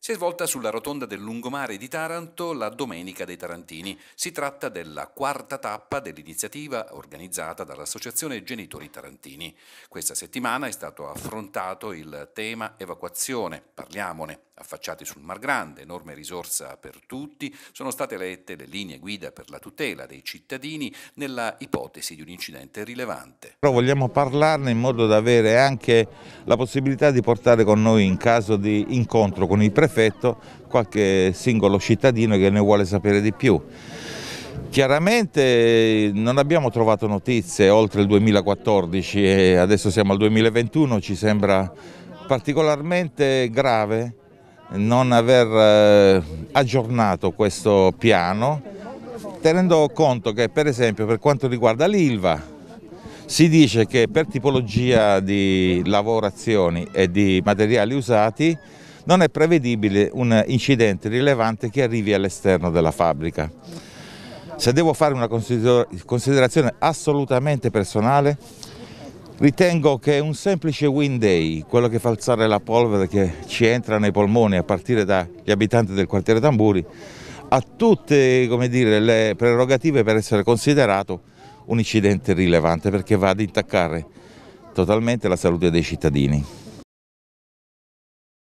si è svolta sulla rotonda del lungomare di Taranto la Domenica dei Tarantini. Si tratta della quarta tappa dell'iniziativa organizzata dall'Associazione Genitori Tarantini. Questa settimana è stato affrontato il tema evacuazione, parliamone. Affacciati sul Mar Grande, enorme risorsa per tutti, sono state lette le linee guida per la tutela dei cittadini nella ipotesi di un incidente rilevante. Però vogliamo parlarne in modo da avere anche la possibilità di portare con noi in caso di incontro con i prefetti prefetto, qualche singolo cittadino che ne vuole sapere di più. Chiaramente eh, non abbiamo trovato notizie oltre il 2014 e adesso siamo al 2021, ci sembra particolarmente grave non aver eh, aggiornato questo piano tenendo conto che per esempio per quanto riguarda l'ILVA si dice che per tipologia di lavorazioni e di materiali usati non è prevedibile un incidente rilevante che arrivi all'esterno della fabbrica. Se devo fare una considerazione assolutamente personale, Ritengo che un semplice wind day, quello che fa alzare la polvere che ci entra nei polmoni a partire dagli abitanti del quartiere Tamburi, ha tutte dire, le prerogative per essere considerato un incidente rilevante perché va ad intaccare totalmente la salute dei cittadini.